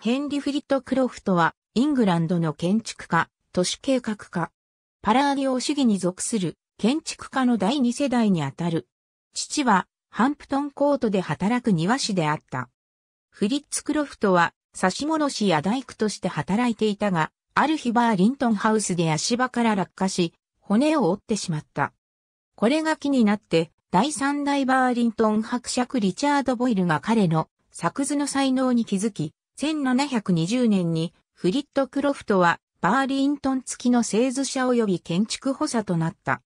ヘンリフリット・クロフトは、イングランドの建築家、都市計画家、パラーリオ主義に属する建築家の第二世代にあたる。父は、ハンプトンコートで働く庭師であった。フリッツ・クロフトは、差し物師や大工として働いていたが、ある日バーリントンハウスで足場から落下し、骨を折ってしまった。これが気になって、第三代バーリントン伯爵リチャード・ボイルが彼の作図の才能に気づき、1720年にフリット・クロフトはバーリントン付きの製図者及び建築補佐となった。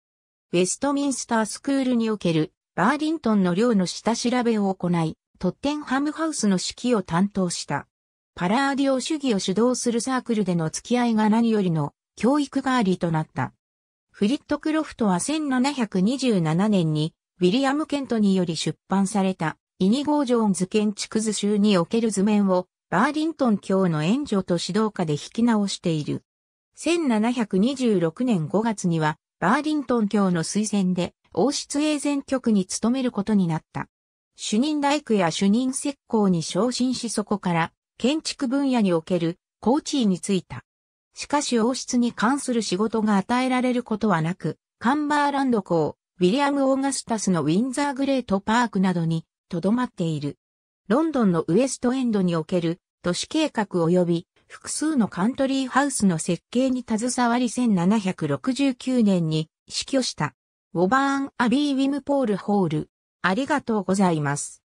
ウェストミンスタースクールにおけるバーリントンの寮の下調べを行い、トッテンハムハウスの指揮を担当した。パラーディオ主義を主導するサークルでの付き合いが何よりの教育代わりとなった。フリット・クロフトは1727年にウィリアム・ケントにより出版されたイニゴー・ジョーンズ建築図集における図面をバーリントン教の援助と指導下で引き直している。1726年5月には、バーリントン教の推薦で、王室永全局に勤めることになった。主任大工や主任石膏に昇進しそこから、建築分野における高地位についた。しかし王室に関する仕事が与えられることはなく、カンバーランド校、ウィリアム・オーガスタスのウィンザー・グレート・パークなどに、とどまっている。ロンドンのウエストエンドにおける都市計画及び複数のカントリーハウスの設計に携わり1769年に死去した。ウォバーン・アビー・ウィムポール・ホール。ありがとうございます。